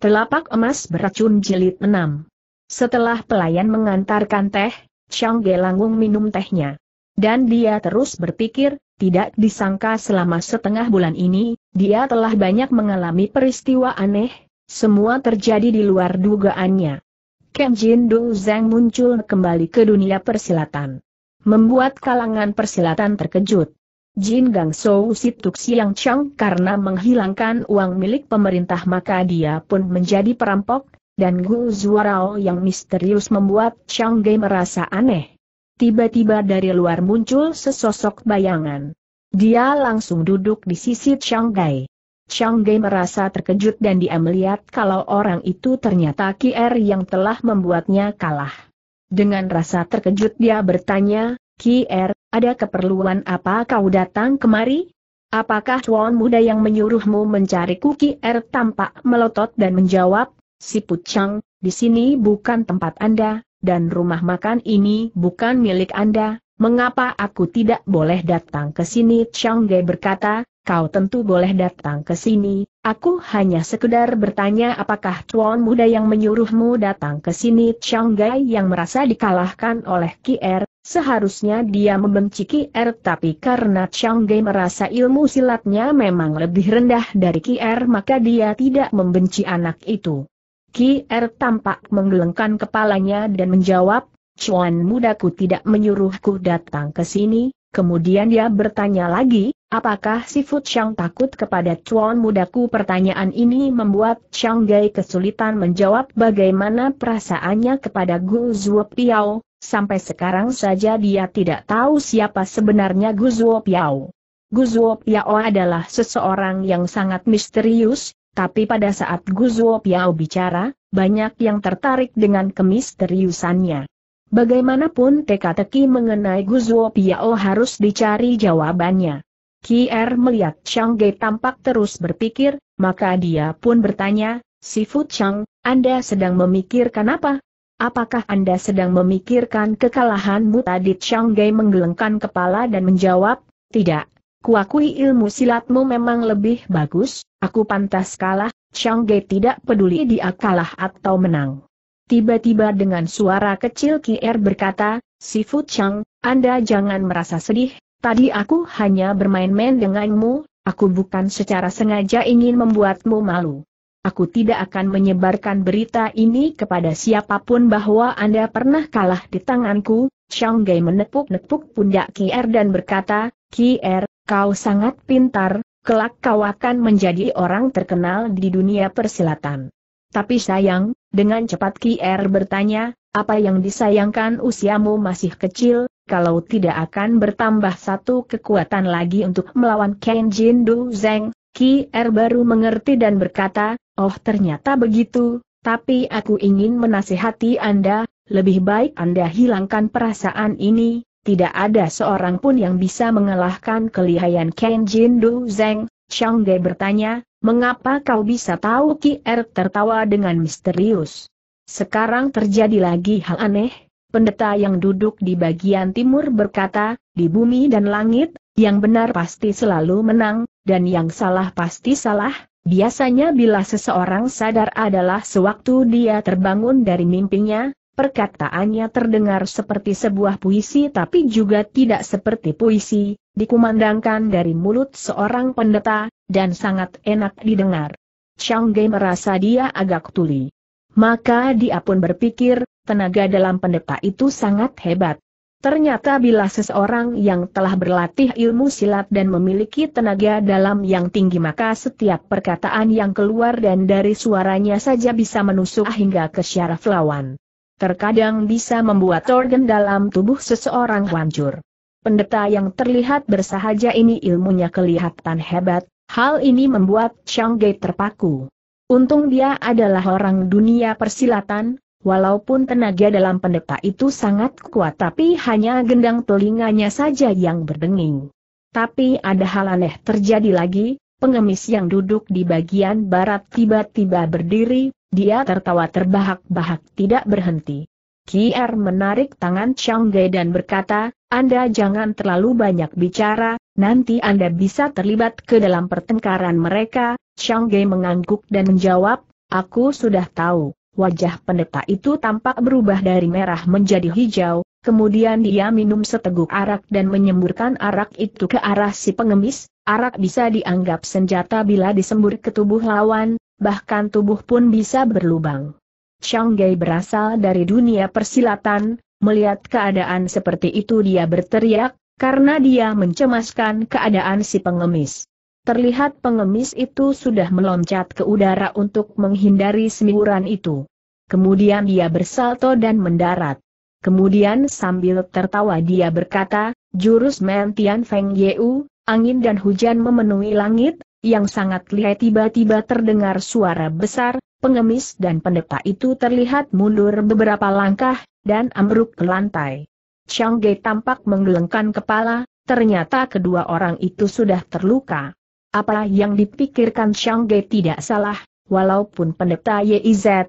Telapak Emas Beracun Jilid 6 Setelah pelayan mengantarkan teh, Chang Ge minum tehnya. Dan dia terus berpikir, tidak disangka selama setengah bulan ini, dia telah banyak mengalami peristiwa aneh, semua terjadi di luar dugaannya. Ken Jin Do Zeng muncul kembali ke dunia persilatan. Membuat kalangan persilatan terkejut. Jin Gang Sou Situk Siang Chang karena menghilangkan uang milik pemerintah maka dia pun menjadi perampok, dan Gu Zuarao yang misterius membuat Chang Gai merasa aneh. Tiba-tiba dari luar muncul sesosok bayangan. Dia langsung duduk di sisi Chang Gai. Chang Gai merasa terkejut dan dia melihat kalau orang itu ternyata Er yang telah membuatnya kalah. Dengan rasa terkejut dia bertanya, Er. Ada keperluan apa kau datang kemari? Apakah tuan muda yang menyuruhmu mencari Kuki Er tampak melotot dan menjawab, Si Pucang, di sini bukan tempat Anda, dan rumah makan ini bukan milik Anda, mengapa aku tidak boleh datang ke sini? Chang Ge berkata, kau tentu boleh datang ke sini, aku hanya sekedar bertanya apakah tuan muda yang menyuruhmu datang ke sini Chang Ge yang merasa dikalahkan oleh Ki Er, Seharusnya dia membenci Ki Er, tapi karena Chang Ge merasa ilmu silatnya memang lebih rendah dari Ki Er, maka dia tidak membenci anak itu. Ki Er tampak menggelengkan kepalanya dan menjawab, Cuan mudaku tidak menyuruhku datang ke sini, kemudian dia bertanya lagi, apakah si Fu Chang takut kepada Cuan mudaku pertanyaan ini membuat Chang Gai kesulitan menjawab bagaimana perasaannya kepada Gu Zuo Piao, Sampai sekarang saja dia tidak tahu siapa sebenarnya Guzuo Piao. Guzuo Piao adalah seseorang yang sangat misterius, tapi pada saat Guzuo Piao bicara, banyak yang tertarik dengan kemisteriusannya. Bagaimanapun teka-teki mengenai Guzuo Piao harus dicari jawabannya. Kier melihat Chang Ge tampak terus berpikir, maka dia pun bertanya, Sifu Chang, Anda sedang memikirkan apa? Apakah Anda sedang memikirkan kekalahanmu tadi Chang Gei menggelengkan kepala dan menjawab, tidak. Kuakui ilmu silatmu memang lebih bagus, aku pantas kalah, Chang Gei tidak peduli dia kalah atau menang. Tiba-tiba dengan suara kecil Kier berkata, Sifu Chang, Anda jangan merasa sedih, tadi aku hanya bermain-main denganmu, aku bukan secara sengaja ingin membuatmu malu. Aku tidak akan menyebarkan berita ini kepada siapapun bahwa Anda pernah kalah di tanganku. Shanghai menepuk-nepuk pundak Kier dan berkata, Kier, kau sangat pintar, kelak kau akan menjadi orang terkenal di dunia persilatan. Tapi sayang, dengan cepat Kier bertanya, apa yang disayangkan usiamu masih kecil, kalau tidak akan bertambah satu kekuatan lagi untuk melawan Ken Jin Du Zeng, Ki Er baru mengerti dan berkata, oh ternyata begitu, tapi aku ingin menasihati Anda, lebih baik Anda hilangkan perasaan ini, tidak ada seorang pun yang bisa mengalahkan kelihayan Ken Jin Du Zeng. Chang Ge bertanya, mengapa kau bisa tahu Ki Er tertawa dengan misterius? Sekarang terjadi lagi hal aneh, pendeta yang duduk di bagian timur berkata, di bumi dan langit, yang benar pasti selalu menang, dan yang salah pasti salah, biasanya bila seseorang sadar adalah sewaktu dia terbangun dari mimpinya, perkataannya terdengar seperti sebuah puisi tapi juga tidak seperti puisi, dikumandangkan dari mulut seorang pendeta, dan sangat enak didengar. Chang Ge merasa dia agak tuli. Maka dia pun berpikir, tenaga dalam pendeta itu sangat hebat, Ternyata bila seseorang yang telah berlatih ilmu silat dan memiliki tenaga dalam yang tinggi maka setiap perkataan yang keluar dan dari suaranya saja bisa menusuk hingga ke syaraf lawan. Terkadang bisa membuat organ dalam tubuh seseorang hancur. Pendeta yang terlihat bersahaja ini ilmunya kelihatan hebat, hal ini membuat Chang Gai terpaku. Untung dia adalah orang dunia persilatan, Walaupun tenaga dalam pendeta itu sangat kuat tapi hanya gendang telinganya saja yang berdenging. Tapi ada hal aneh terjadi lagi, pengemis yang duduk di bagian barat tiba-tiba berdiri, dia tertawa terbahak-bahak tidak berhenti. Kier menarik tangan Chang Ge dan berkata, Anda jangan terlalu banyak bicara, nanti Anda bisa terlibat ke dalam pertengkaran mereka. Chang Ge mengangguk dan menjawab, Aku sudah tahu. Wajah pendeta itu tampak berubah dari merah menjadi hijau, kemudian dia minum seteguk arak dan menyemburkan arak itu ke arah si pengemis, arak bisa dianggap senjata bila disembur ke tubuh lawan, bahkan tubuh pun bisa berlubang. Shanggai berasal dari dunia persilatan, melihat keadaan seperti itu dia berteriak, karena dia mencemaskan keadaan si pengemis. Terlihat pengemis itu sudah meloncat ke udara untuk menghindari semburan itu. Kemudian dia bersalto dan mendarat. Kemudian sambil tertawa dia berkata, jurus Mentian Feng Yeu, angin dan hujan memenuhi langit, yang sangat lihai tiba-tiba terdengar suara besar, pengemis dan pendeta itu terlihat mundur beberapa langkah, dan ambruk ke lantai. Chang Ge tampak menggelengkan kepala, ternyata kedua orang itu sudah terluka. Apa yang dipikirkan Chang Ge tidak salah, Walaupun pendeta Yizhai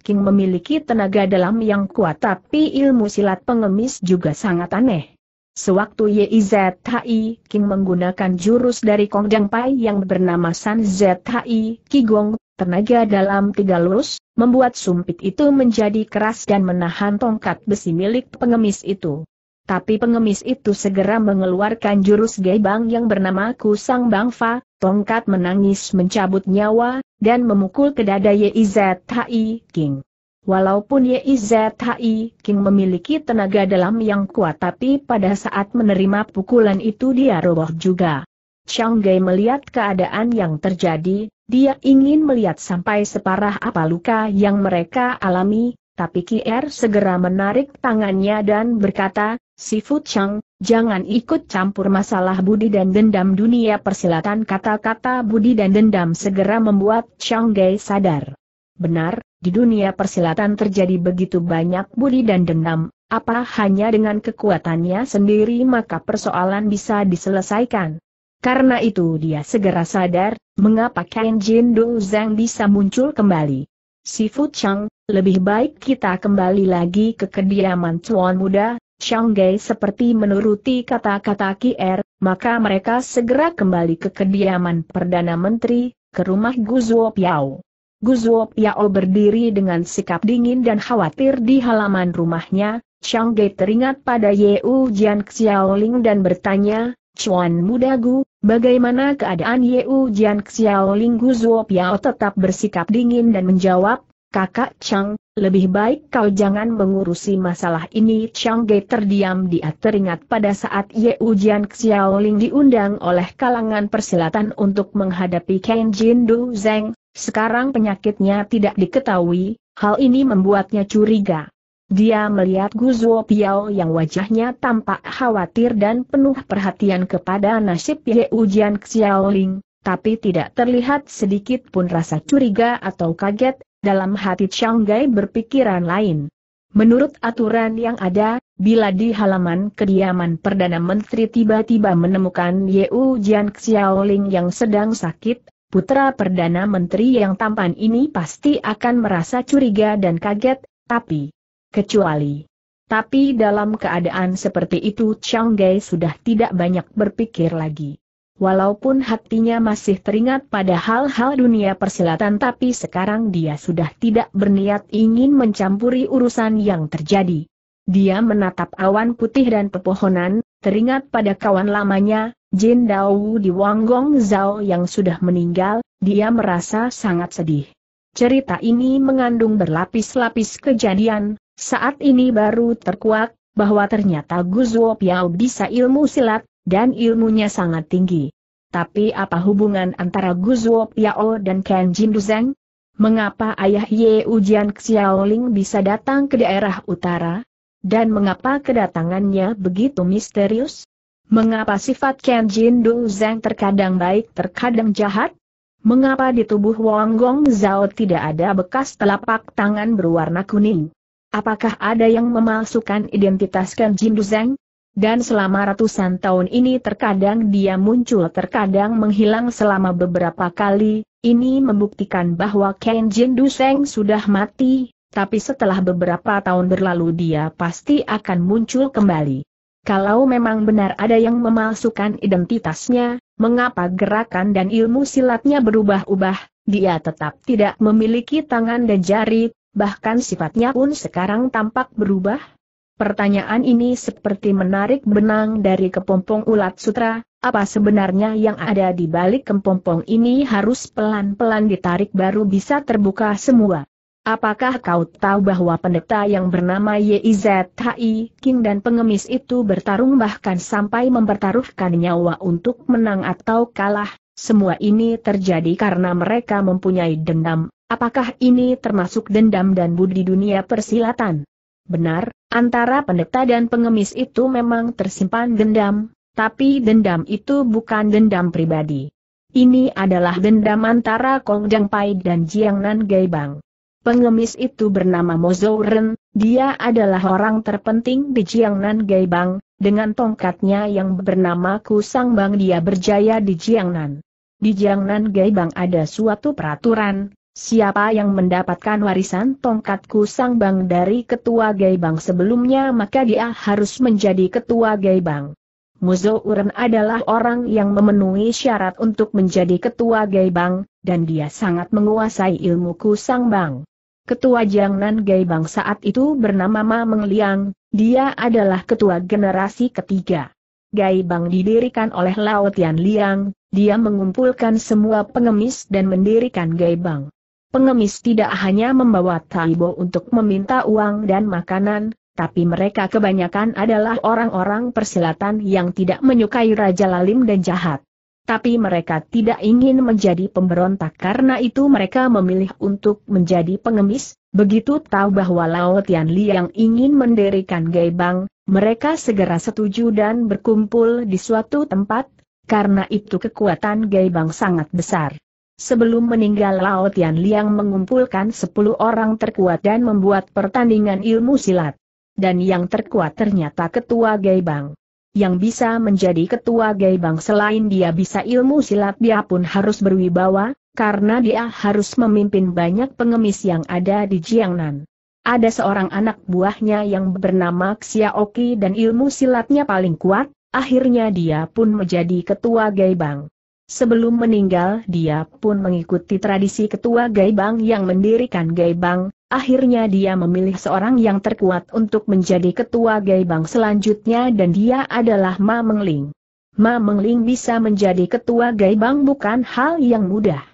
King memiliki tenaga dalam yang kuat tapi ilmu silat pengemis juga sangat aneh. Sewaktu Yizhai King menggunakan jurus dari Kongdang Pai yang bernama San Zhai Qigong, tenaga dalam tiga lurus, membuat sumpit itu menjadi keras dan menahan tongkat besi milik pengemis itu. Tapi pengemis itu segera mengeluarkan jurus gebang yang bernama Kusang Bangfa, tongkat menangis mencabut nyawa, dan memukul ke dada YIZHI King. Walaupun YIZHI King memiliki tenaga dalam yang kuat tapi pada saat menerima pukulan itu dia roboh juga. Chang Gai melihat keadaan yang terjadi, dia ingin melihat sampai separah apa luka yang mereka alami, tapi Kier segera menarik tangannya dan berkata, Sifu Chang, jangan ikut campur masalah budi dan dendam dunia persilatan kata-kata budi dan dendam segera membuat Chang Gai sadar. Benar, di dunia persilatan terjadi begitu banyak budi dan dendam, apa hanya dengan kekuatannya sendiri maka persoalan bisa diselesaikan. Karena itu dia segera sadar, mengapa Ken Jin Do Zhang bisa muncul kembali. Sifu Chang, lebih baik kita kembali lagi ke kediaman Tuan Muda, Shanghai seperti menuruti kata-kata Kier, maka mereka segera kembali ke kediaman Perdana Menteri, ke rumah Guzuo Piao. Guzuo Piao berdiri dengan sikap dingin dan khawatir di halaman rumahnya, Shanghai teringat pada Yeu Jian Xiaoling dan bertanya, Chuan Muda Gu, bagaimana keadaan Yeu Jian Xiaoling Guzuo Piao tetap bersikap dingin dan menjawab, Kakak Chang, lebih baik kau jangan mengurusi masalah ini. Chang Ge terdiam dia teringat pada saat Ye Ujian Xiaoling diundang oleh kalangan persilatan untuk menghadapi Ken Jin Du Zeng, sekarang penyakitnya tidak diketahui, hal ini membuatnya curiga. Dia melihat Guzuo Piao yang wajahnya tampak khawatir dan penuh perhatian kepada nasib Ye Ujian Xiaoling, tapi tidak terlihat sedikit pun rasa curiga atau kaget, dalam hati Chang Gai berpikiran lain. Menurut aturan yang ada, bila di halaman kediaman Perdana Menteri tiba-tiba menemukan Yeu Jian Xiaoling yang sedang sakit, putra Perdana Menteri yang tampan ini pasti akan merasa curiga dan kaget, tapi... Kecuali... Tapi dalam keadaan seperti itu Chang Gai sudah tidak banyak berpikir lagi. Walaupun hatinya masih teringat pada hal-hal dunia persilatan tapi sekarang dia sudah tidak berniat ingin mencampuri urusan yang terjadi. Dia menatap awan putih dan pepohonan, teringat pada kawan lamanya, Jin Dao di Wanggong Zhao yang sudah meninggal, dia merasa sangat sedih. Cerita ini mengandung berlapis-lapis kejadian, saat ini baru terkuak, bahwa ternyata Guzuo Piao bisa ilmu silat, dan ilmunya sangat tinggi. Tapi apa hubungan antara Guzuo Piao dan Ken Jin Duzeng? Mengapa ayah Ye Ujian Xiaoling bisa datang ke daerah utara? Dan mengapa kedatangannya begitu misterius? Mengapa sifat Ken Jin Duzeng terkadang baik terkadang jahat? Mengapa di tubuh Wang Gong Zhao tidak ada bekas telapak tangan berwarna kuning? Apakah ada yang memalsukan identitas Ken Jin Duzeng? Dan selama ratusan tahun ini terkadang dia muncul terkadang menghilang selama beberapa kali, ini membuktikan bahwa Ken Jin Duseng sudah mati, tapi setelah beberapa tahun berlalu dia pasti akan muncul kembali. Kalau memang benar ada yang memalsukan identitasnya, mengapa gerakan dan ilmu silatnya berubah-ubah, dia tetap tidak memiliki tangan dan jari, bahkan sifatnya pun sekarang tampak berubah? Pertanyaan ini seperti menarik benang dari kepompong ulat sutra, apa sebenarnya yang ada di balik kepompong ini harus pelan-pelan ditarik baru bisa terbuka semua. Apakah kau tahu bahwa pendeta yang bernama YIZHI King dan pengemis itu bertarung bahkan sampai mempertaruhkan nyawa untuk menang atau kalah? Semua ini terjadi karena mereka mempunyai dendam. Apakah ini termasuk dendam dan budi dunia persilatan? Benar, Antara pendeta dan pengemis itu memang tersimpan dendam, tapi dendam itu bukan dendam pribadi. Ini adalah dendam antara Kong Jang Pai dan Jiang Nan Gai Bang. Pengemis itu bernama Mozo Ren, dia adalah orang terpenting di Jiang Nan Jiangnan Bang, dengan tongkatnya yang bernama Kusang Bang dia berjaya di Jiang Nan. Di Jiang Nan Jiangnan Bang ada suatu peraturan, Siapa yang mendapatkan warisan tongkat bang dari ketua Gaibang sebelumnya maka dia harus menjadi ketua Gaibang. Muzo Uren adalah orang yang memenuhi syarat untuk menjadi ketua Gaibang, dan dia sangat menguasai ilmu kusang bang. Ketua Jiangnan Gaibang saat itu bernama Ma Mengliang, dia adalah ketua generasi ketiga. Gaibang didirikan oleh Lao Tian Liang, dia mengumpulkan semua pengemis dan mendirikan Gaibang. Pengemis tidak hanya membawa Taibo untuk meminta uang dan makanan, tapi mereka kebanyakan adalah orang-orang persilatan yang tidak menyukai Raja Lalim dan jahat. Tapi mereka tidak ingin menjadi pemberontak karena itu mereka memilih untuk menjadi pengemis, begitu tahu bahwa Lao Tian Li yang ingin mendirikan Gaibang, mereka segera setuju dan berkumpul di suatu tempat, karena itu kekuatan Gaibang sangat besar. Sebelum meninggal Lao Tian Liang mengumpulkan sepuluh orang terkuat dan membuat pertandingan ilmu silat. Dan yang terkuat ternyata ketua Geibang. Yang bisa menjadi ketua Geibang selain dia bisa ilmu silat dia pun harus berwibawa, karena dia harus memimpin banyak pengemis yang ada di Jiangnan. Ada seorang anak buahnya yang bernama Xiaoki dan ilmu silatnya paling kuat, akhirnya dia pun menjadi ketua Geibang. Sebelum meninggal dia pun mengikuti tradisi ketua Gaibang yang mendirikan Gaibang, akhirnya dia memilih seorang yang terkuat untuk menjadi ketua Gaibang selanjutnya dan dia adalah Ma Mengling. Ma Mengling bisa menjadi ketua Gaibang bukan hal yang mudah.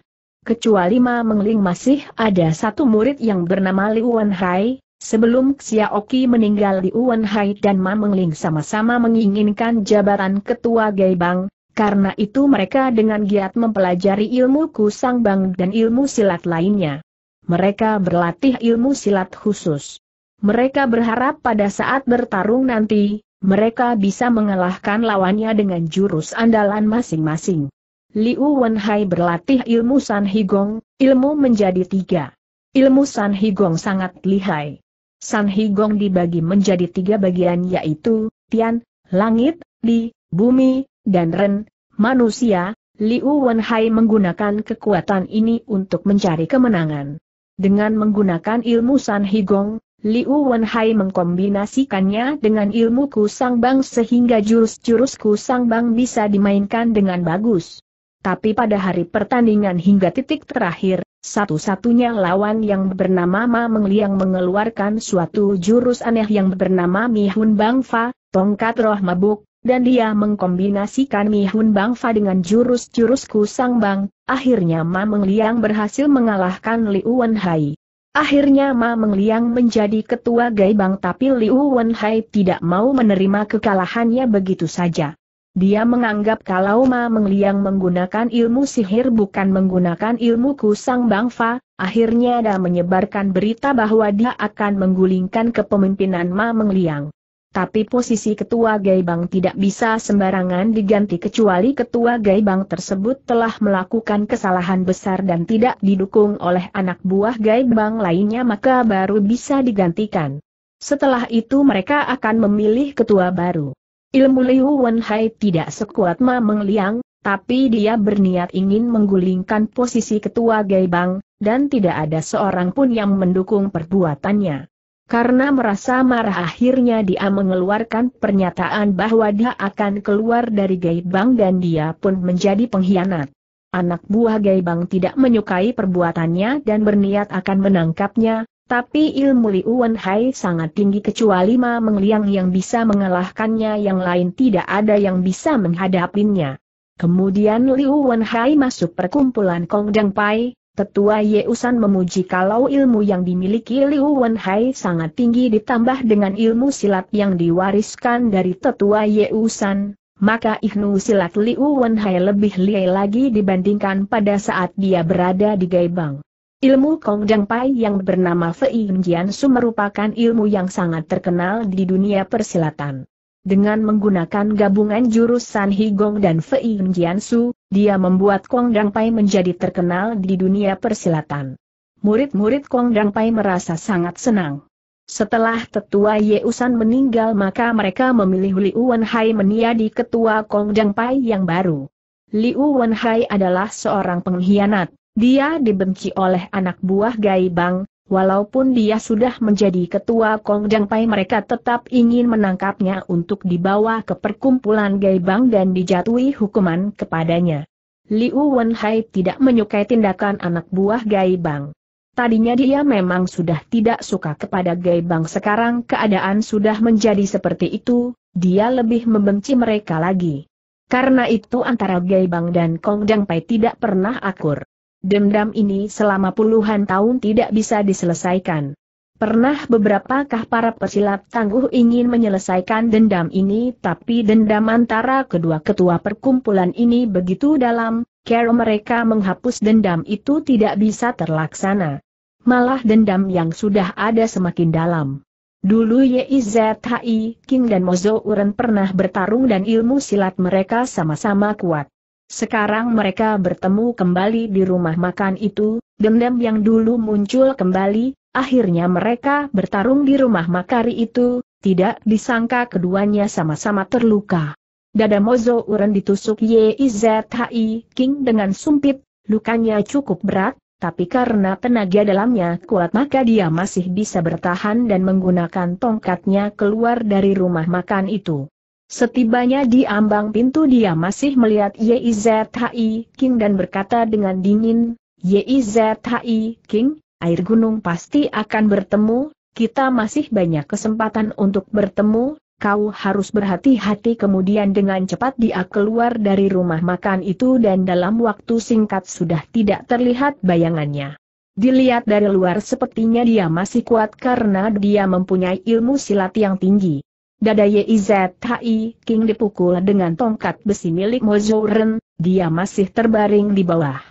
Kecuali Ma Mengling masih ada satu murid yang bernama Li Hai, Sebelum Xiaoki meninggal di Uwan dan Ma Mengling sama-sama menginginkan jabatan ketua Gaibang, karena itu mereka dengan giat mempelajari ilmu bang dan ilmu silat lainnya. Mereka berlatih ilmu silat khusus. Mereka berharap pada saat bertarung nanti, mereka bisa mengalahkan lawannya dengan jurus andalan masing-masing. Liu Wenhai berlatih ilmu San Higong, ilmu menjadi tiga. Ilmu San Higong sangat lihai. San Higong dibagi menjadi tiga bagian yaitu, Tian, Langit, Di, Bumi, dan Ren, manusia, Liu Wenhai menggunakan kekuatan ini untuk mencari kemenangan. Dengan menggunakan ilmu San Higong, Liu Wenhai mengkombinasikannya dengan ilmu Kusang Bang sehingga jurus-jurus Kusang Bang bisa dimainkan dengan bagus. Tapi pada hari pertandingan hingga titik terakhir, satu-satunya lawan yang bernama Ma Mengliang mengeluarkan suatu jurus aneh yang bernama Mihun Bang Fa, tongkat roh mabuk, dan dia mengkombinasikan Mi Mihun Bangfa dengan jurus-jurus Sang Bang, akhirnya Ma Mengliang berhasil mengalahkan Liu Wenhai. Akhirnya Ma Mengliang menjadi ketua bang, tapi Liu Wenhai tidak mau menerima kekalahannya begitu saja. Dia menganggap kalau Ma Mengliang menggunakan ilmu sihir bukan menggunakan ilmu kusang bangfa, akhirnya dia menyebarkan berita bahwa dia akan menggulingkan kepemimpinan Ma Mengliang tapi posisi ketua Gaibang tidak bisa sembarangan diganti kecuali ketua Gaibang tersebut telah melakukan kesalahan besar dan tidak didukung oleh anak buah Gaibang lainnya maka baru bisa digantikan. Setelah itu mereka akan memilih ketua baru. Ilmu Liu Wenhai tidak sekuat Ma Mengliang, tapi dia berniat ingin menggulingkan posisi ketua Gaibang, dan tidak ada seorang pun yang mendukung perbuatannya. Karena merasa marah akhirnya dia mengeluarkan pernyataan bahwa dia akan keluar dari Gaibang dan dia pun menjadi pengkhianat. Anak buah Gaibang tidak menyukai perbuatannya dan berniat akan menangkapnya, tapi ilmu Liu Wenhai sangat tinggi kecuali Ma Mengliang yang bisa mengalahkannya yang lain tidak ada yang bisa menghadapinya. Kemudian Liu Wenhai masuk perkumpulan Kong Dang Pai, Tetua Yeusan memuji kalau ilmu yang dimiliki Liu Wenhai sangat tinggi ditambah dengan ilmu silat yang diwariskan dari Tetua Yeusan, maka ilmu silat Liu Wenhai lebih liai lagi dibandingkan pada saat dia berada di Gaibang. Ilmu Kong Pai yang bernama Fei Jian Su merupakan ilmu yang sangat terkenal di dunia persilatan. Dengan menggunakan gabungan jurus San Higong dan Fei Su, dia membuat Kong Dang Pai menjadi terkenal di dunia persilatan. Murid-murid Kong Dang Pai merasa sangat senang. Setelah tetua Ye Usan meninggal maka mereka memilih Liu Wenhai menjadi ketua Kong Dang Pai yang baru. Liu Hai adalah seorang pengkhianat, dia dibenci oleh anak buah Gai Bang, Walaupun dia sudah menjadi ketua Kong Pai mereka tetap ingin menangkapnya untuk dibawa ke perkumpulan Gaibang dan dijatuhi hukuman kepadanya. Liu Wenhai tidak menyukai tindakan anak buah Gaibang. Tadinya dia memang sudah tidak suka kepada Gaibang sekarang keadaan sudah menjadi seperti itu, dia lebih membenci mereka lagi. Karena itu antara Gaibang dan Kong Pai tidak pernah akur. Dendam ini selama puluhan tahun tidak bisa diselesaikan. Pernah beberapakah para pesilat tangguh ingin menyelesaikan dendam ini tapi dendam antara kedua ketua perkumpulan ini begitu dalam, kero mereka menghapus dendam itu tidak bisa terlaksana. Malah dendam yang sudah ada semakin dalam. Dulu YIZHI, King dan Mozo Uren pernah bertarung dan ilmu silat mereka sama-sama kuat. Sekarang mereka bertemu kembali di rumah makan itu, dendam yang dulu muncul kembali, akhirnya mereka bertarung di rumah makari itu, tidak disangka keduanya sama-sama terluka. Dada Mozo Uren ditusuk YIZHI King dengan sumpit, lukanya cukup berat, tapi karena tenaga dalamnya kuat maka dia masih bisa bertahan dan menggunakan tongkatnya keluar dari rumah makan itu. Setibanya di ambang pintu dia masih melihat YIZHI King dan berkata dengan dingin, YIZHI King, air gunung pasti akan bertemu, kita masih banyak kesempatan untuk bertemu, kau harus berhati-hati kemudian dengan cepat dia keluar dari rumah makan itu dan dalam waktu singkat sudah tidak terlihat bayangannya. Dilihat dari luar sepertinya dia masih kuat karena dia mempunyai ilmu silat yang tinggi. Dada YIZHI King dipukul dengan tongkat besi milik Mozoren, dia masih terbaring di bawah.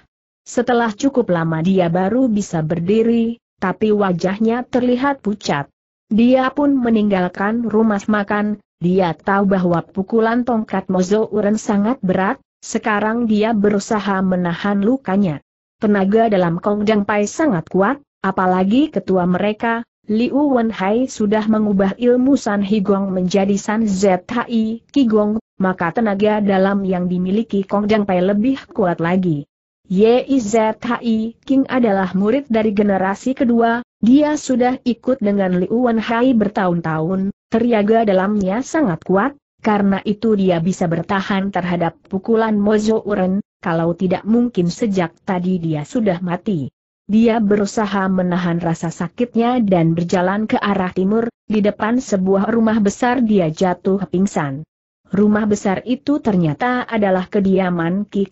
Setelah cukup lama dia baru bisa berdiri, tapi wajahnya terlihat pucat. Dia pun meninggalkan rumah makan, dia tahu bahwa pukulan tongkat Mozoren sangat berat, sekarang dia berusaha menahan lukanya. Tenaga dalam Kong Dang Pai sangat kuat, apalagi ketua mereka, Liu Wenhai sudah mengubah ilmu San Higong menjadi San Zhi Qigong, maka tenaga dalam yang dimiliki Kong Pai lebih kuat lagi. Yizhi King adalah murid dari generasi kedua, dia sudah ikut dengan Liu Wenhai bertahun-tahun, teriaga dalamnya sangat kuat, karena itu dia bisa bertahan terhadap pukulan Mozo Uren, kalau tidak mungkin sejak tadi dia sudah mati. Dia berusaha menahan rasa sakitnya dan berjalan ke arah timur, di depan sebuah rumah besar dia jatuh pingsan. Rumah besar itu ternyata adalah kediaman Ki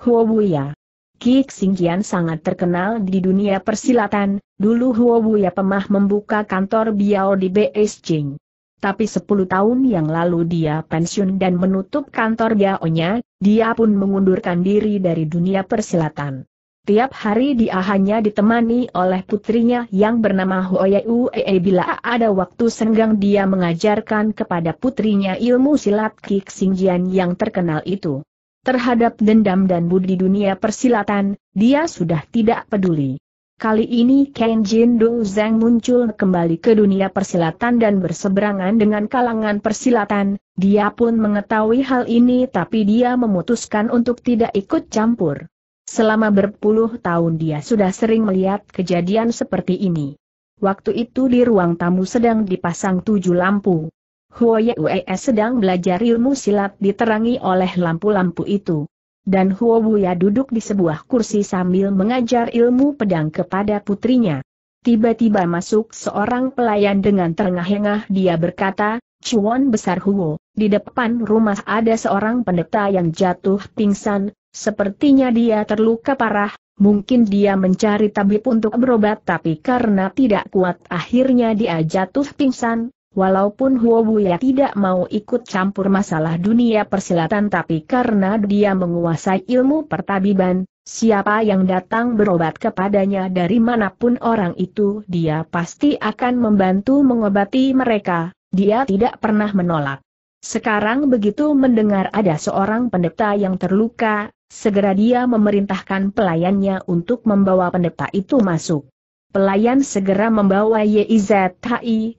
Huo Buya. Ki Jian sangat terkenal di dunia persilatan, dulu Huobuya Pemah membuka kantor Biao di Beijing. Tapi 10 tahun yang lalu dia pensiun dan menutup kantor Biao-nya, dia pun mengundurkan diri dari dunia persilatan. Tiap hari dia hanya ditemani oleh putrinya yang bernama Hoeyuee bila ada waktu senggang dia mengajarkan kepada putrinya ilmu silat kik singjian yang terkenal itu. Terhadap dendam dan budi dunia persilatan, dia sudah tidak peduli. Kali ini Ken Jin Do Zeng muncul kembali ke dunia persilatan dan berseberangan dengan kalangan persilatan, dia pun mengetahui hal ini tapi dia memutuskan untuk tidak ikut campur. Selama berpuluh tahun dia sudah sering melihat kejadian seperti ini. Waktu itu di ruang tamu sedang dipasang tujuh lampu. Huo Uee sedang belajar ilmu silat diterangi oleh lampu-lampu itu. Dan Huo Buya duduk di sebuah kursi sambil mengajar ilmu pedang kepada putrinya. Tiba-tiba masuk seorang pelayan dengan terengah-engah dia berkata, Cuan besar Huo, di depan rumah ada seorang pendeta yang jatuh pingsan, Sepertinya dia terluka parah, mungkin dia mencari tabib untuk berobat tapi karena tidak kuat akhirnya dia jatuh pingsan, Walaupun Huo Huobuya tidak mau ikut campur masalah dunia persilatan tapi karena dia menguasai ilmu pertabiban, siapa yang datang berobat kepadanya dari manapun orang itu dia pasti akan membantu mengobati mereka, dia tidak pernah menolak. Sekarang begitu mendengar ada seorang pendeta yang terluka, Segera dia memerintahkan pelayannya untuk membawa pendeta itu masuk. Pelayan segera membawa Yizhai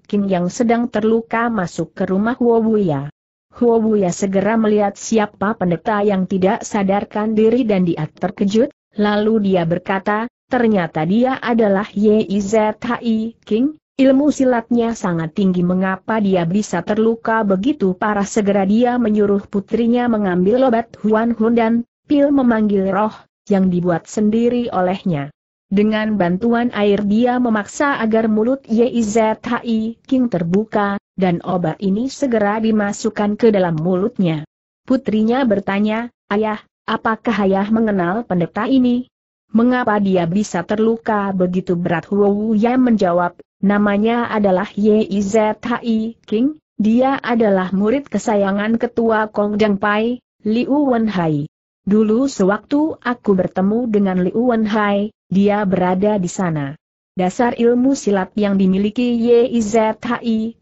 King yang sedang terluka masuk ke rumah Huobuya. Huobuya segera melihat siapa pendeta yang tidak sadarkan diri dan dia terkejut, lalu dia berkata, ternyata dia adalah Yizhai King, ilmu silatnya sangat tinggi mengapa dia bisa terluka begitu parah segera dia menyuruh putrinya mengambil obat Huan Hun dan Pil memanggil roh, yang dibuat sendiri olehnya. Dengan bantuan air dia memaksa agar mulut YIZHI King terbuka, dan obat ini segera dimasukkan ke dalam mulutnya. Putrinya bertanya, Ayah, apakah ayah mengenal pendeta ini? Mengapa dia bisa terluka begitu berat? Huowu yang menjawab, namanya adalah YIZHI King, dia adalah murid kesayangan ketua Kong Deng Pai, Liu Wenhai. Dulu sewaktu aku bertemu dengan Liu Wenhai, dia berada di sana. Dasar ilmu silat yang dimiliki Yizhai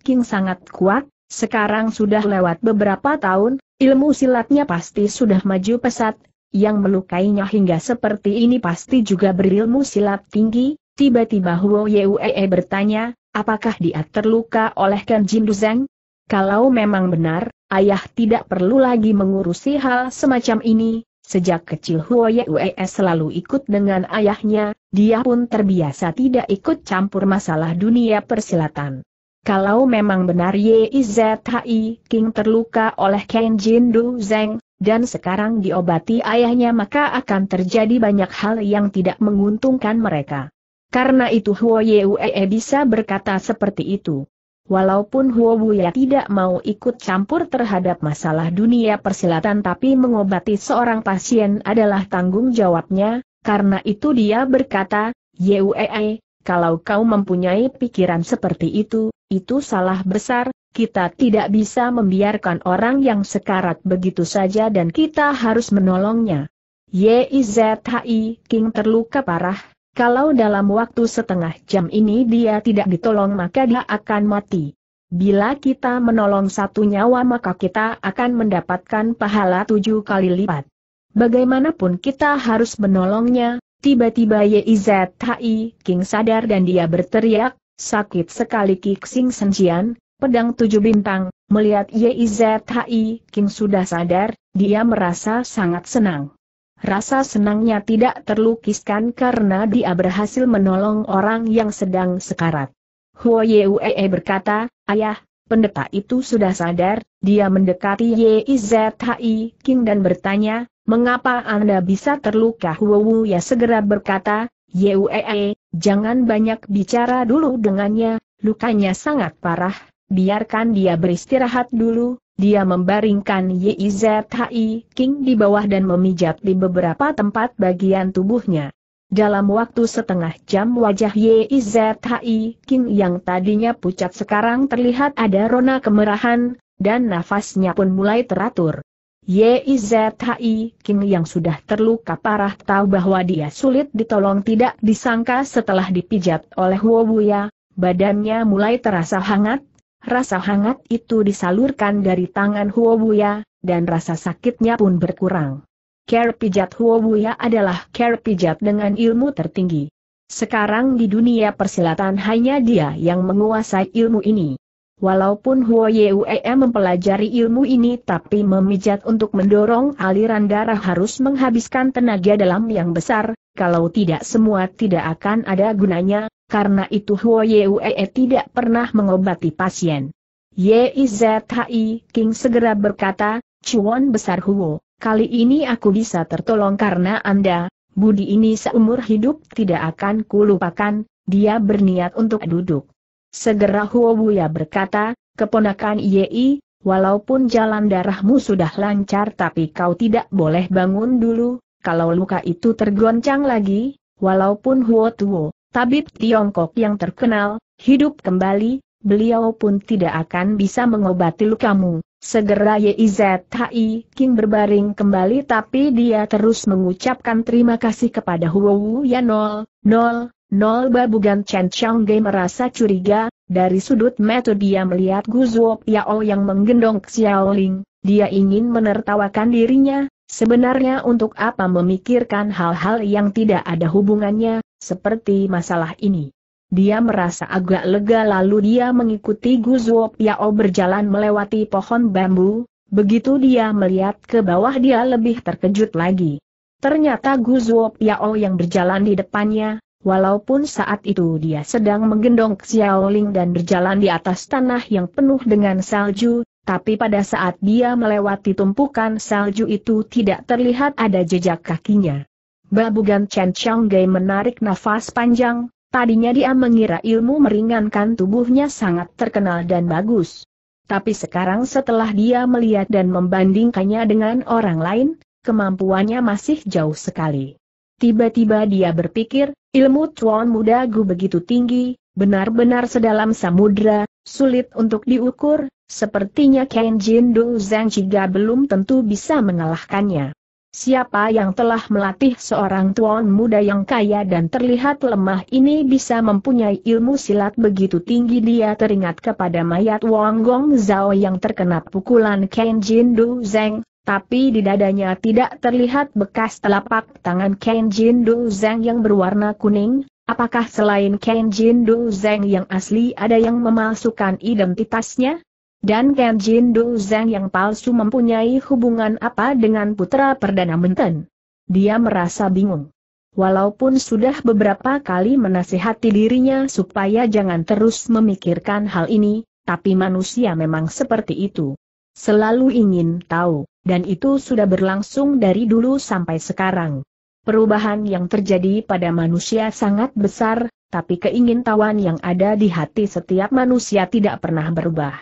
King sangat kuat, sekarang sudah lewat beberapa tahun, ilmu silatnya pasti sudah maju pesat, yang melukainya hingga seperti ini pasti juga berilmu silat tinggi, tiba-tiba Huo Yue bertanya, apakah dia terluka oleh Ken Jin Duzeng? Kalau memang benar, ayah tidak perlu lagi mengurusi hal semacam ini, Sejak kecil Huoye Ues selalu ikut dengan ayahnya, dia pun terbiasa tidak ikut campur masalah dunia persilatan. Kalau memang benar Yizhi King terluka oleh Ken Jin Du Zeng, dan sekarang diobati ayahnya maka akan terjadi banyak hal yang tidak menguntungkan mereka. Karena itu Huo Yue bisa berkata seperti itu. Walaupun Huobuya tidak mau ikut campur terhadap masalah dunia persilatan tapi mengobati seorang pasien adalah tanggung jawabnya, karena itu dia berkata, Yuei, kalau kau mempunyai pikiran seperti itu, itu salah besar, kita tidak bisa membiarkan orang yang sekarat begitu saja dan kita harus menolongnya. Yizhi King terluka parah, kalau dalam waktu setengah jam ini dia tidak ditolong maka dia akan mati. Bila kita menolong satu nyawa maka kita akan mendapatkan pahala tujuh kali lipat. Bagaimanapun kita harus menolongnya, tiba-tiba Yizhai King sadar dan dia berteriak, sakit sekali kixing Senjian, pedang tujuh bintang, melihat Yizhai King sudah sadar, dia merasa sangat senang. Rasa senangnya tidak terlukiskan karena dia berhasil menolong orang yang sedang sekarat. Huo Yue berkata, Ayah, pendeta itu sudah sadar, dia mendekati Yizhi King dan bertanya, Mengapa Anda bisa terluka? Huo ya segera berkata, Yue, jangan banyak bicara dulu dengannya, lukanya sangat parah, biarkan dia beristirahat dulu, dia membaringkan YIZHI King di bawah dan memijat di beberapa tempat bagian tubuhnya. Dalam waktu setengah jam wajah YIZHI King yang tadinya pucat sekarang terlihat ada rona kemerahan, dan nafasnya pun mulai teratur. YIZHI King yang sudah terluka parah tahu bahwa dia sulit ditolong tidak disangka setelah dipijat oleh Wobuya, badannya mulai terasa hangat, rasa hangat itu disalurkan dari tangan Huo Buya, dan rasa sakitnya pun berkurang. Care pijat Huo Buya adalah care pijat dengan ilmu tertinggi. Sekarang di dunia persilatan hanya dia yang menguasai ilmu ini. Walaupun Huo Yue mempelajari ilmu ini tapi memijat untuk mendorong aliran darah harus menghabiskan tenaga dalam yang besar, kalau tidak semua tidak akan ada gunanya, karena itu Huo Yue tidak pernah mengobati pasien. Yizhi King segera berkata, Cuan besar Huo, kali ini aku bisa tertolong karena Anda, budi ini seumur hidup tidak akan kulupakan, dia berniat untuk duduk. Segera Huo ya berkata, keponakan Yi, walaupun jalan darahmu sudah lancar tapi kau tidak boleh bangun dulu, kalau luka itu tergoncang lagi, walaupun Huo Tuo, tabib Tiongkok yang terkenal, hidup kembali, beliau pun tidak akan bisa mengobati lukamu. Segera YIZHI King berbaring kembali tapi dia terus mengucapkan terima kasih kepada Huo Wu Yanol, Nol, Nol Babugan Chen Changge merasa curiga, dari sudut mata dia melihat Gu Zuo Piao yang menggendong Xiao Ling. dia ingin menertawakan dirinya, sebenarnya untuk apa memikirkan hal-hal yang tidak ada hubungannya, seperti masalah ini. Dia merasa agak lega lalu dia mengikuti Gu Zuo Piao berjalan melewati pohon bambu, begitu dia melihat ke bawah dia lebih terkejut lagi. Ternyata Gu Zuo Piao yang berjalan di depannya, Walaupun saat itu dia sedang menggendong Xiao Ling dan berjalan di atas tanah yang penuh dengan salju, tapi pada saat dia melewati tumpukan salju itu tidak terlihat ada jejak kakinya. Babugan Chen Changgai menarik nafas panjang, tadinya dia mengira ilmu meringankan tubuhnya sangat terkenal dan bagus. Tapi sekarang setelah dia melihat dan membandingkannya dengan orang lain, kemampuannya masih jauh sekali. Tiba-tiba dia berpikir, ilmu Tuan Muda Gu begitu tinggi, benar-benar sedalam samudra, sulit untuk diukur, sepertinya Kenjin Du Zhang Chiga belum tentu bisa mengalahkannya. Siapa yang telah melatih seorang tuan muda yang kaya dan terlihat lemah ini bisa mempunyai ilmu silat begitu tinggi dia teringat kepada mayat Wang Gong Zhao yang terkena pukulan Kenjin Du Zeng, tapi di dadanya tidak terlihat bekas telapak tangan Kenjin Zeng yang berwarna kuning. Apakah selain Kenjin Zeng yang asli ada yang memalsukan identitasnya? Dan Kenjin Zeng yang palsu mempunyai hubungan apa dengan putra Perdana Menten? Dia merasa bingung. Walaupun sudah beberapa kali menasihati dirinya supaya jangan terus memikirkan hal ini, tapi manusia memang seperti itu. Selalu ingin tahu dan itu sudah berlangsung dari dulu sampai sekarang. Perubahan yang terjadi pada manusia sangat besar, tapi keingintahuan yang ada di hati setiap manusia tidak pernah berubah.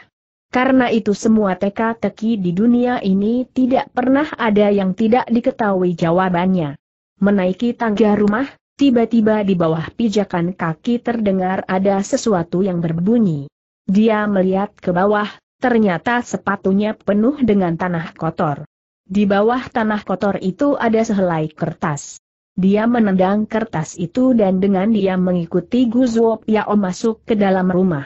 Karena itu semua teka-teki di dunia ini tidak pernah ada yang tidak diketahui jawabannya. Menaiki tangga rumah, tiba-tiba di bawah pijakan kaki terdengar ada sesuatu yang berbunyi. Dia melihat ke bawah, ternyata sepatunya penuh dengan tanah kotor. Di bawah tanah kotor itu ada sehelai kertas. Dia menendang kertas itu dan dengan dia mengikuti Guzuo Piao masuk ke dalam rumah.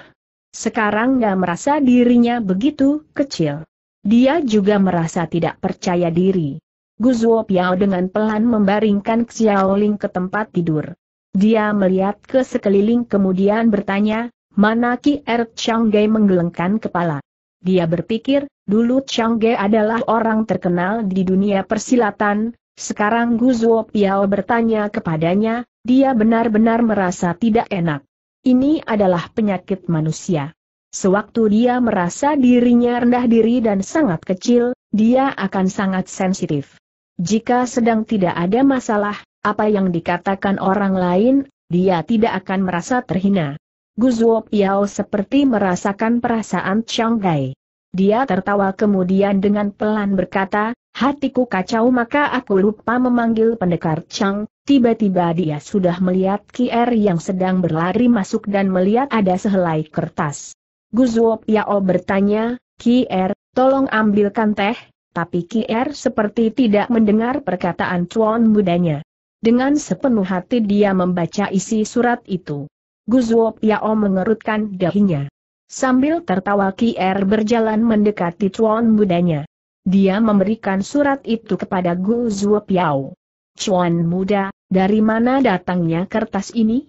Sekarang dia merasa dirinya begitu kecil. Dia juga merasa tidak percaya diri. Guzuo Piao dengan pelan membaringkan Xiaoling ke tempat tidur. Dia melihat ke sekeliling kemudian bertanya, Mana Ki Er Gai menggelengkan kepala. Dia berpikir, dulu Chang Ge adalah orang terkenal di dunia persilatan, sekarang Guzuo Piao bertanya kepadanya, dia benar-benar merasa tidak enak. Ini adalah penyakit manusia. Sewaktu dia merasa dirinya rendah diri dan sangat kecil, dia akan sangat sensitif. Jika sedang tidak ada masalah, apa yang dikatakan orang lain, dia tidak akan merasa terhina. Guzuo Piao seperti merasakan perasaan Chang Gai. Dia tertawa kemudian dengan pelan berkata, hatiku kacau maka aku lupa memanggil pendekar Chang, tiba-tiba dia sudah melihat Kier yang sedang berlari masuk dan melihat ada sehelai kertas. Guzuo Piao bertanya, Kier, tolong ambilkan teh, tapi Kier seperti tidak mendengar perkataan tuan mudanya. Dengan sepenuh hati dia membaca isi surat itu. Guzuo Piao mengerutkan dahinya. Sambil tertawa Er berjalan mendekati Chuan mudanya. Dia memberikan surat itu kepada Gu Zuo Piao. Chuan muda, dari mana datangnya kertas ini?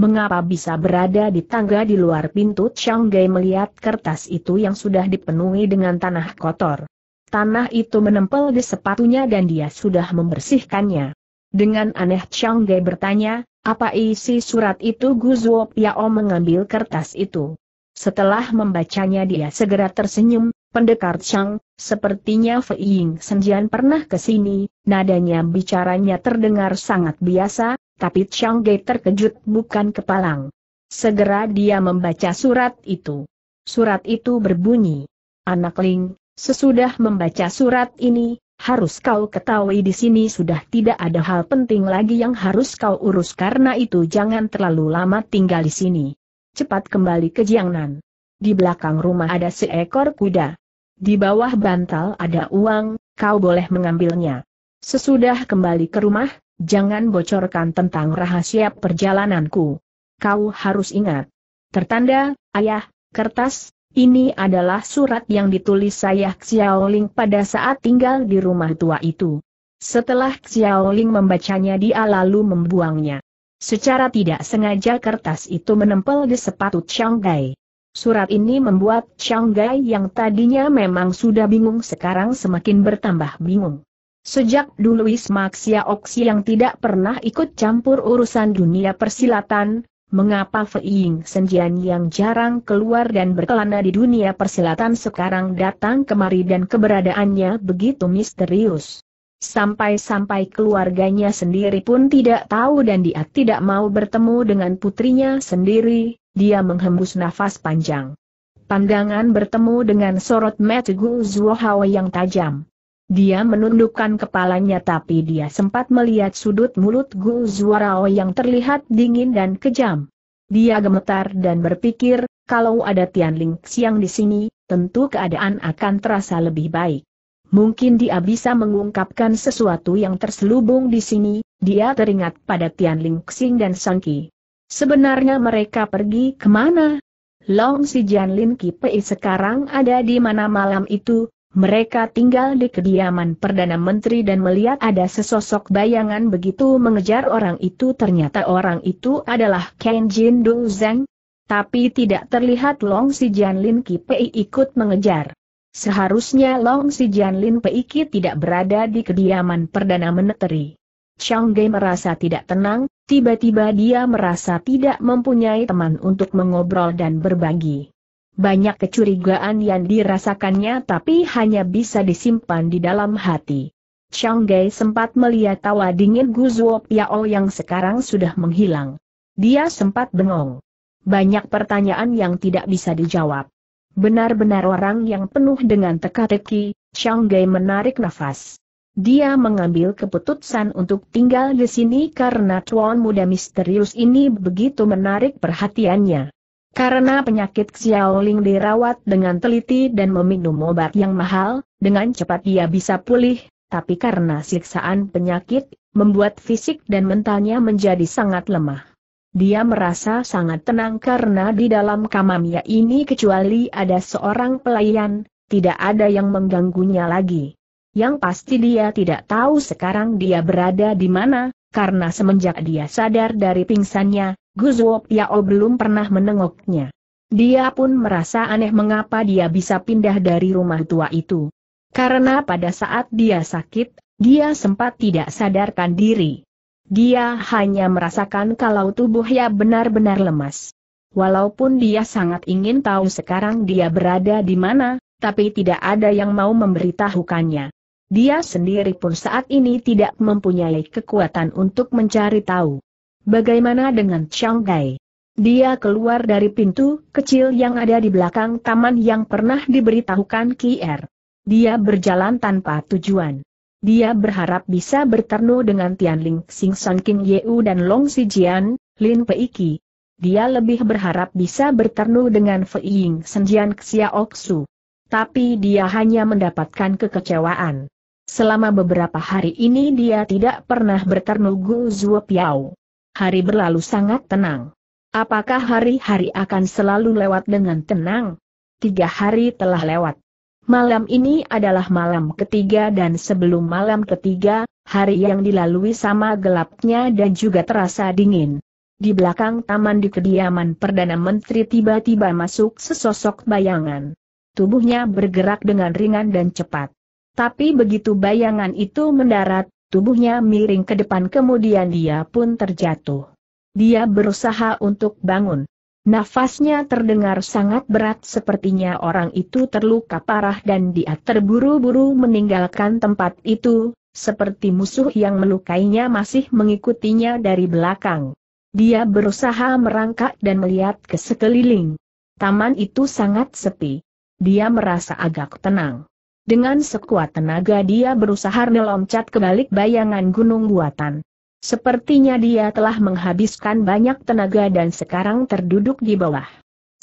Mengapa bisa berada di tangga di luar pintu Changgai melihat kertas itu yang sudah dipenuhi dengan tanah kotor. Tanah itu menempel di sepatunya dan dia sudah membersihkannya. Dengan aneh Changgai bertanya, apa isi surat itu Guzuo Piao ya, mengambil kertas itu. Setelah membacanya dia segera tersenyum, pendekar Chang, sepertinya Fei Ying Senjian pernah ke sini, nadanya bicaranya terdengar sangat biasa, tapi Chang Ge terkejut bukan kepalang. Segera dia membaca surat itu. Surat itu berbunyi. Anak Ling, sesudah membaca surat ini, harus kau ketahui di sini sudah tidak ada hal penting lagi yang harus kau urus karena itu jangan terlalu lama tinggal di sini. Cepat kembali ke Jiangnan. Di belakang rumah ada seekor kuda. Di bawah bantal ada uang, kau boleh mengambilnya. Sesudah kembali ke rumah, jangan bocorkan tentang rahasia perjalananku. Kau harus ingat. Tertanda, ayah, kertas, ini adalah surat yang ditulis saya Xiaoling pada saat tinggal di rumah tua itu. Setelah Xiaoling membacanya dia lalu membuangnya. Secara tidak sengaja kertas itu menempel di sepatu Gai. Surat ini membuat Gai yang tadinya memang sudah bingung sekarang semakin bertambah bingung. Sejak dulu Wisma Xiaoxi yang tidak pernah ikut campur urusan dunia persilatan, Mengapa Feiying Senjian yang jarang keluar dan berkelana di dunia persilatan sekarang datang kemari dan keberadaannya begitu misterius? Sampai-sampai keluarganya sendiri pun tidak tahu dan dia tidak mau bertemu dengan putrinya sendiri, dia menghembus nafas panjang. Pandangan bertemu dengan sorot Zuo Zuohao yang tajam. Dia menundukkan kepalanya tapi dia sempat melihat sudut mulut Gu Zuarao yang terlihat dingin dan kejam. Dia gemetar dan berpikir, kalau ada Tian Ling Xiang di sini, tentu keadaan akan terasa lebih baik. Mungkin dia bisa mengungkapkan sesuatu yang terselubung di sini, dia teringat pada Tian Ling Xing dan Ki. Sebenarnya mereka pergi kemana? Long si Jian Lin Ki Pei sekarang ada di mana malam itu, mereka tinggal di kediaman Perdana Menteri dan melihat ada sesosok bayangan begitu mengejar orang itu ternyata orang itu adalah Ken Jin Du Zeng. Tapi tidak terlihat Long Si Ki Pei ikut mengejar. Seharusnya Long Si Pei Ki tidak berada di kediaman Perdana Menteri. Chang Ge merasa tidak tenang, tiba-tiba dia merasa tidak mempunyai teman untuk mengobrol dan berbagi. Banyak kecurigaan yang dirasakannya tapi hanya bisa disimpan di dalam hati. Chang Gai sempat melihat tawa dingin Guzuo Piao yang sekarang sudah menghilang. Dia sempat bengong. Banyak pertanyaan yang tidak bisa dijawab. Benar-benar orang yang penuh dengan teka-teki, Chang Gai menarik nafas. Dia mengambil keputusan untuk tinggal di sini karena tuan muda misterius ini begitu menarik perhatiannya. Karena penyakit Xiaoling dirawat dengan teliti dan meminum obat yang mahal, dengan cepat ia bisa pulih, tapi karena siksaan penyakit, membuat fisik dan mentalnya menjadi sangat lemah. Dia merasa sangat tenang karena di dalam kamarnya ini kecuali ada seorang pelayan, tidak ada yang mengganggunya lagi. Yang pasti dia tidak tahu sekarang dia berada di mana, karena semenjak dia sadar dari pingsannya, Guzuo Piao belum pernah menengoknya. Dia pun merasa aneh mengapa dia bisa pindah dari rumah tua itu. Karena pada saat dia sakit, dia sempat tidak sadarkan diri. Dia hanya merasakan kalau tubuhnya benar-benar lemas. Walaupun dia sangat ingin tahu sekarang dia berada di mana, tapi tidak ada yang mau memberitahukannya. Dia sendiri pun saat ini tidak mempunyai kekuatan untuk mencari tahu. Bagaimana dengan Chiang Gai? Dia keluar dari pintu kecil yang ada di belakang taman yang pernah diberitahukan Kier. Dia berjalan tanpa tujuan. Dia berharap bisa bertemu dengan Tian Ling Xing San King Yeu dan Long Si Jian, Lin Pei Qi. Dia lebih berharap bisa bertemu dengan Fei Ying Xia Oksu. Tapi dia hanya mendapatkan kekecewaan. Selama beberapa hari ini dia tidak pernah bertemu Gu Zuo Piao hari berlalu sangat tenang. Apakah hari-hari akan selalu lewat dengan tenang? Tiga hari telah lewat. Malam ini adalah malam ketiga dan sebelum malam ketiga, hari yang dilalui sama gelapnya dan juga terasa dingin. Di belakang taman di kediaman Perdana Menteri tiba-tiba masuk sesosok bayangan. Tubuhnya bergerak dengan ringan dan cepat. Tapi begitu bayangan itu mendarat, Tubuhnya miring ke depan kemudian dia pun terjatuh. Dia berusaha untuk bangun. Nafasnya terdengar sangat berat sepertinya orang itu terluka parah dan dia terburu-buru meninggalkan tempat itu, seperti musuh yang melukainya masih mengikutinya dari belakang. Dia berusaha merangkak dan melihat ke sekeliling. Taman itu sangat sepi. Dia merasa agak tenang. Dengan sekuat tenaga dia berusaha melomcat ke balik bayangan gunung buatan. Sepertinya dia telah menghabiskan banyak tenaga dan sekarang terduduk di bawah.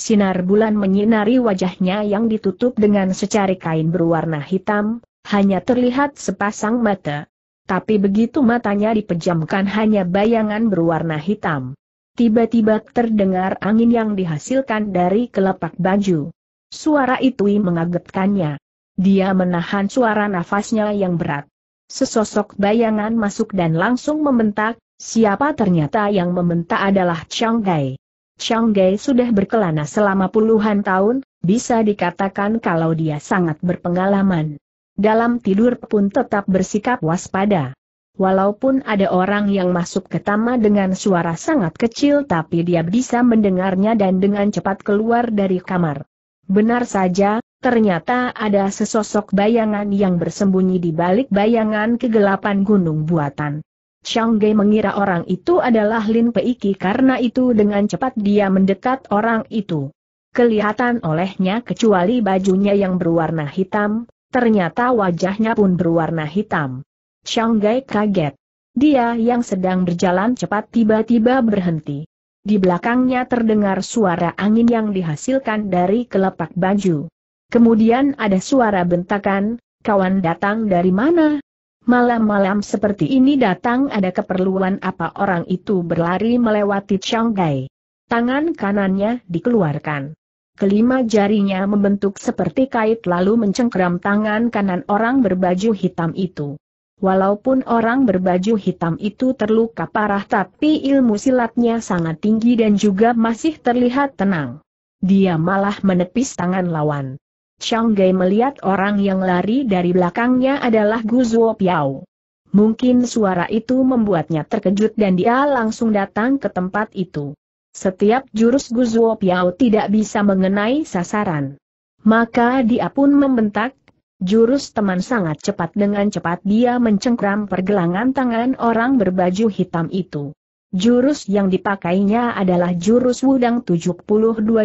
Sinar bulan menyinari wajahnya yang ditutup dengan secari kain berwarna hitam, hanya terlihat sepasang mata. Tapi begitu matanya dipejamkan hanya bayangan berwarna hitam. Tiba-tiba terdengar angin yang dihasilkan dari kelepak baju. Suara itu mengagetkannya. Dia menahan suara nafasnya yang berat. Sesosok bayangan masuk dan langsung membentak, siapa ternyata yang membentak adalah Chang Gai. Chang Gai sudah berkelana selama puluhan tahun, bisa dikatakan kalau dia sangat berpengalaman. Dalam tidur pun tetap bersikap waspada. Walaupun ada orang yang masuk ke taman dengan suara sangat kecil tapi dia bisa mendengarnya dan dengan cepat keluar dari kamar. Benar saja, ternyata ada sesosok bayangan yang bersembunyi di balik bayangan kegelapan gunung buatan. Chang Ge mengira orang itu adalah Lin Peiki karena itu dengan cepat dia mendekat orang itu. Kelihatan olehnya kecuali bajunya yang berwarna hitam, ternyata wajahnya pun berwarna hitam. Chang Ge kaget. Dia yang sedang berjalan cepat tiba-tiba berhenti. Di belakangnya terdengar suara angin yang dihasilkan dari kelepak baju. Kemudian ada suara bentakan, kawan datang dari mana? Malam-malam seperti ini datang ada keperluan apa orang itu berlari melewati Chonggai. Tangan kanannya dikeluarkan. Kelima jarinya membentuk seperti kait lalu mencengkeram tangan kanan orang berbaju hitam itu. Walaupun orang berbaju hitam itu terluka parah tapi ilmu silatnya sangat tinggi dan juga masih terlihat tenang. Dia malah menepis tangan lawan. Chang Gai melihat orang yang lari dari belakangnya adalah Gu Zuo Piao. Mungkin suara itu membuatnya terkejut dan dia langsung datang ke tempat itu. Setiap jurus Gu Zuo Piao tidak bisa mengenai sasaran. Maka dia pun membentak, jurus teman sangat cepat dengan cepat dia mencengkram pergelangan tangan orang berbaju hitam itu. Jurus yang dipakainya adalah jurus Wudang 72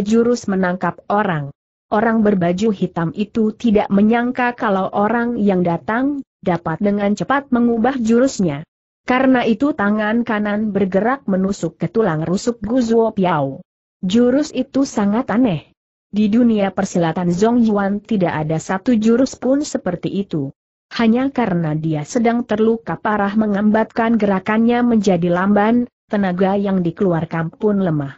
jurus menangkap orang. Orang berbaju hitam itu tidak menyangka kalau orang yang datang, dapat dengan cepat mengubah jurusnya. Karena itu tangan kanan bergerak menusuk ke tulang rusuk Guzuo Piao. Jurus itu sangat aneh. Di dunia persilatan Zhong Yuan tidak ada satu jurus pun seperti itu. Hanya karena dia sedang terluka parah mengambatkan gerakannya menjadi lamban, tenaga yang dikeluarkan pun lemah.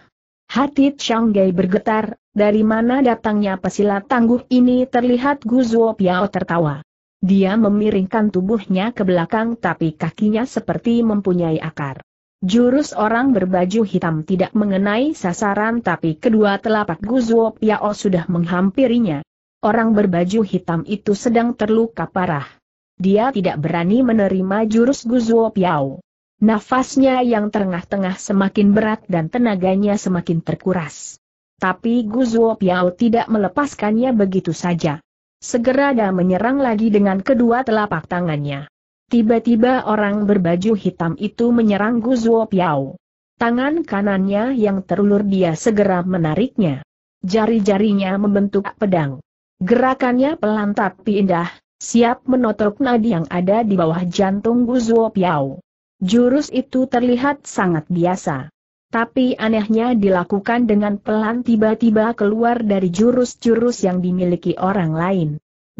Hati Gai bergetar, dari mana datangnya pesilat tangguh ini terlihat Guzuo Piao tertawa. Dia memiringkan tubuhnya ke belakang tapi kakinya seperti mempunyai akar. Jurus orang berbaju hitam tidak mengenai sasaran tapi kedua telapak Guzuo Piao sudah menghampirinya. Orang berbaju hitam itu sedang terluka parah. Dia tidak berani menerima jurus Guzuo Piao. Nafasnya yang tengah-tengah semakin berat dan tenaganya semakin terkuras. Tapi Guzuo Piao tidak melepaskannya begitu saja. Segera dia menyerang lagi dengan kedua telapak tangannya. Tiba-tiba orang berbaju hitam itu menyerang Guzuo Piao. Tangan kanannya yang terulur dia segera menariknya. Jari-jarinya membentuk pedang. Gerakannya pelan tapi indah, siap menotok nadi yang ada di bawah jantung Guzuo Piao. Jurus itu terlihat sangat biasa. Tapi anehnya dilakukan dengan pelan tiba-tiba keluar dari jurus-jurus yang dimiliki orang lain.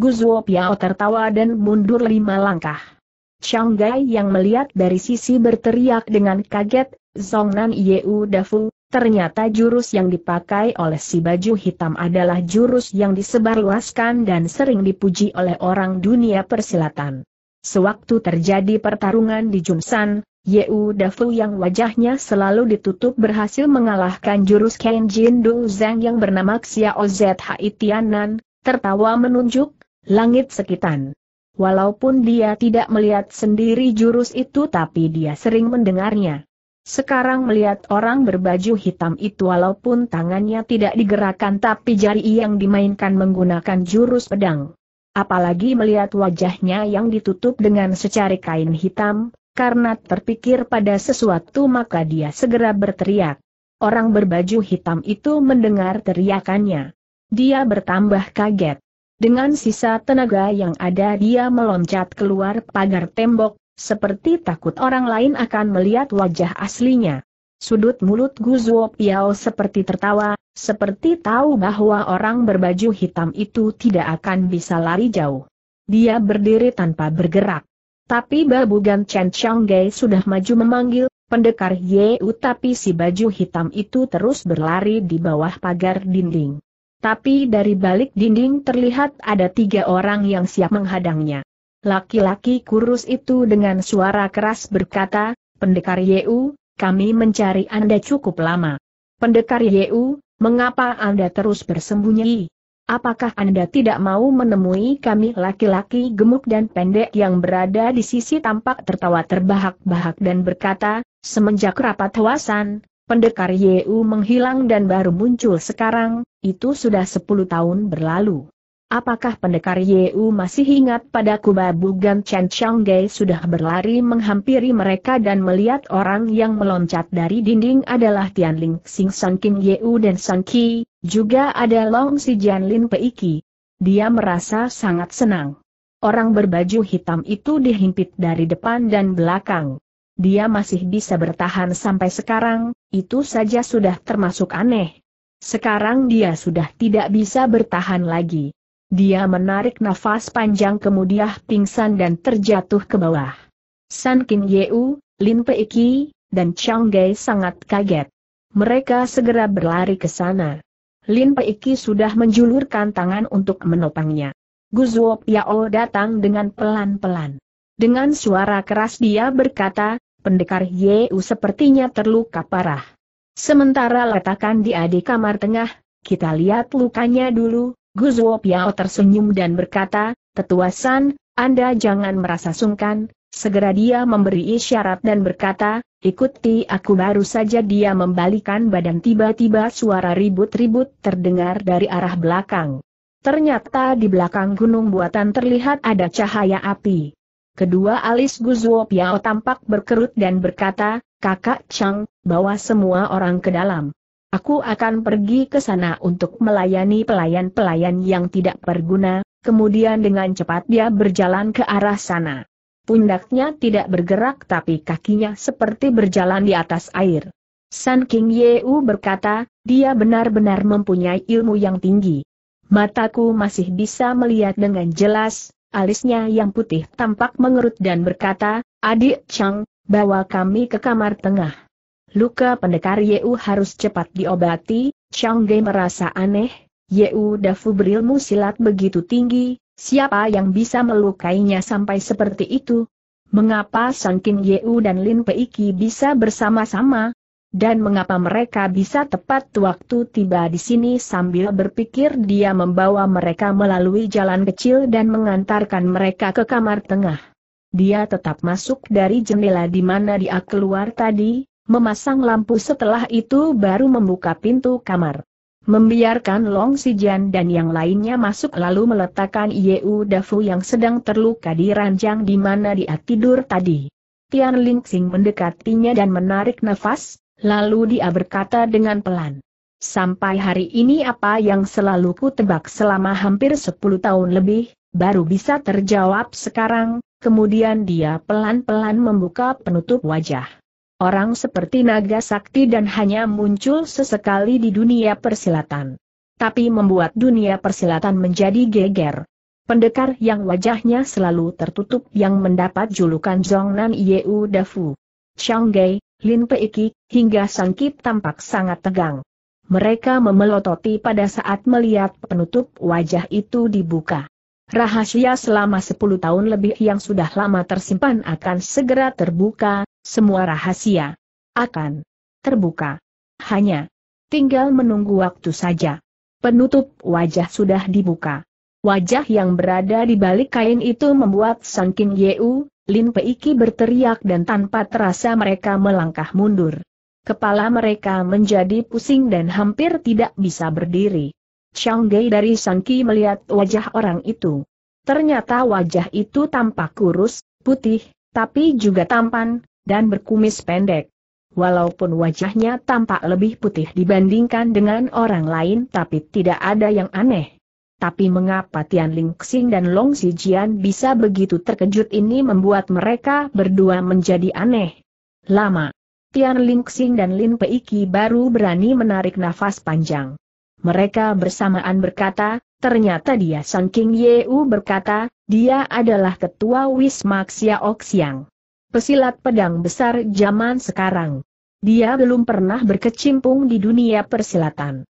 Guzuo Piao tertawa dan mundur lima langkah. Gai yang melihat dari sisi berteriak dengan kaget, Zongnan Yeu Dafu, Ternyata jurus yang dipakai oleh si baju hitam adalah jurus yang disebarluaskan dan sering dipuji oleh orang dunia persilatan. Sewaktu terjadi pertarungan di Junsan, Yeu Dafu yang wajahnya selalu ditutup berhasil mengalahkan jurus Kenjin Du Zhang yang bernama Xiao Zhai Tianan, tertawa menunjuk, langit sekitar. Walaupun dia tidak melihat sendiri jurus itu tapi dia sering mendengarnya. Sekarang melihat orang berbaju hitam itu walaupun tangannya tidak digerakkan tapi jari yang dimainkan menggunakan jurus pedang. Apalagi melihat wajahnya yang ditutup dengan secari kain hitam, karena terpikir pada sesuatu maka dia segera berteriak. Orang berbaju hitam itu mendengar teriakannya. Dia bertambah kaget. Dengan sisa tenaga yang ada dia meloncat keluar pagar tembok, seperti takut orang lain akan melihat wajah aslinya. Sudut mulut Guzuo Piao seperti tertawa, seperti tahu bahwa orang berbaju hitam itu tidak akan bisa lari jauh. Dia berdiri tanpa bergerak. Tapi Gan Chen Gai sudah maju memanggil, pendekar Yeu tapi si baju hitam itu terus berlari di bawah pagar dinding. Tapi dari balik dinding terlihat ada tiga orang yang siap menghadangnya. Laki-laki kurus itu dengan suara keras berkata, Pendekar Yeu, kami mencari Anda cukup lama. Pendekar Yeu, mengapa Anda terus bersembunyi? apakah Anda tidak mau menemui kami laki-laki gemuk dan pendek yang berada di sisi tampak tertawa terbahak-bahak dan berkata, semenjak rapat huasan, pendekar Yeu menghilang dan baru muncul sekarang, itu sudah sepuluh tahun berlalu. Apakah pendekar Yeu masih ingat pada Kuba Bugan Chen Changge sudah berlari menghampiri mereka dan melihat orang yang meloncat dari dinding adalah Tian Ling Xing San King Yeu dan San Ki, juga ada Long Si Jian Lin Peiki. Dia merasa sangat senang. Orang berbaju hitam itu dihimpit dari depan dan belakang. Dia masih bisa bertahan sampai sekarang, itu saja sudah termasuk aneh. Sekarang dia sudah tidak bisa bertahan lagi. Dia menarik nafas panjang kemudian pingsan dan terjatuh ke bawah. San Kin Yeu, Lin Peiki, dan Chang Gai sangat kaget. Mereka segera berlari ke sana. Lin Peiki sudah menjulurkan tangan untuk menopangnya. Guzuo Piao datang dengan pelan-pelan. Dengan suara keras dia berkata, pendekar Yeu sepertinya terluka parah. Sementara letakkan dia di kamar tengah, kita lihat lukanya dulu, Guzuo Piao tersenyum dan berkata, Tetua San, Anda jangan merasa sungkan, segera dia memberi isyarat dan berkata, ikuti aku baru saja dia membalikan badan tiba-tiba suara ribut-ribut terdengar dari arah belakang. Ternyata di belakang gunung buatan terlihat ada cahaya api. Kedua alis Guzuo Piao tampak berkerut dan berkata, kakak Chang, bawa semua orang ke dalam. Aku akan pergi ke sana untuk melayani pelayan-pelayan yang tidak berguna, kemudian dengan cepat dia berjalan ke arah sana. Pundaknya tidak bergerak tapi kakinya seperti berjalan di atas air. San King Yeu berkata, dia benar-benar mempunyai ilmu yang tinggi. Mataku masih bisa melihat dengan jelas, alisnya yang putih tampak mengerut dan berkata, Adik Chang, bawa kami ke kamar tengah. Luka pendekar Yeu harus cepat diobati, Chang Ge merasa aneh, Yeu Dafu berilmu silat begitu tinggi, siapa yang bisa melukainya sampai seperti itu? Mengapa Sangkin King Yeu dan Lin Peiki bisa bersama-sama? Dan mengapa mereka bisa tepat waktu tiba di sini sambil berpikir dia membawa mereka melalui jalan kecil dan mengantarkan mereka ke kamar tengah? Dia tetap masuk dari jendela di mana dia keluar tadi, Memasang lampu setelah itu baru membuka pintu kamar. Membiarkan Long Sijian dan yang lainnya masuk lalu meletakkan Yeu Dafu yang sedang terluka di ranjang di mana dia tidur tadi. Tian Lingxing mendekatinya dan menarik nafas, lalu dia berkata dengan pelan. Sampai hari ini apa yang selalu ku tebak selama hampir 10 tahun lebih, baru bisa terjawab sekarang, kemudian dia pelan-pelan membuka penutup wajah orang seperti naga sakti dan hanya muncul sesekali di dunia persilatan. Tapi membuat dunia persilatan menjadi geger. Pendekar yang wajahnya selalu tertutup yang mendapat julukan Zongnan Yeu Dafu. Shanggei, Lin Peiki, hingga Sangkit tampak sangat tegang. Mereka memelototi pada saat melihat penutup wajah itu dibuka. Rahasia selama 10 tahun lebih yang sudah lama tersimpan akan segera terbuka, semua rahasia akan terbuka. Hanya tinggal menunggu waktu saja. Penutup wajah sudah dibuka. Wajah yang berada di balik kain itu membuat Sang King Yeu, Lin Peiki berteriak dan tanpa terasa mereka melangkah mundur. Kepala mereka menjadi pusing dan hampir tidak bisa berdiri. Chang Gei dari Sangki melihat wajah orang itu. Ternyata wajah itu tampak kurus, putih, tapi juga tampan, dan berkumis pendek. Walaupun wajahnya tampak lebih putih dibandingkan dengan orang lain tapi tidak ada yang aneh. Tapi mengapa Tian Ling Xing dan Long Xijian bisa begitu terkejut ini membuat mereka berdua menjadi aneh. Lama. Tian Ling Xing dan Lin Peiki baru berani menarik nafas panjang. Mereka bersamaan berkata, ternyata dia Sang King Yeu berkata, dia adalah ketua Wisma Xiaoxiang pesilat pedang besar zaman sekarang. Dia belum pernah berkecimpung di dunia persilatan.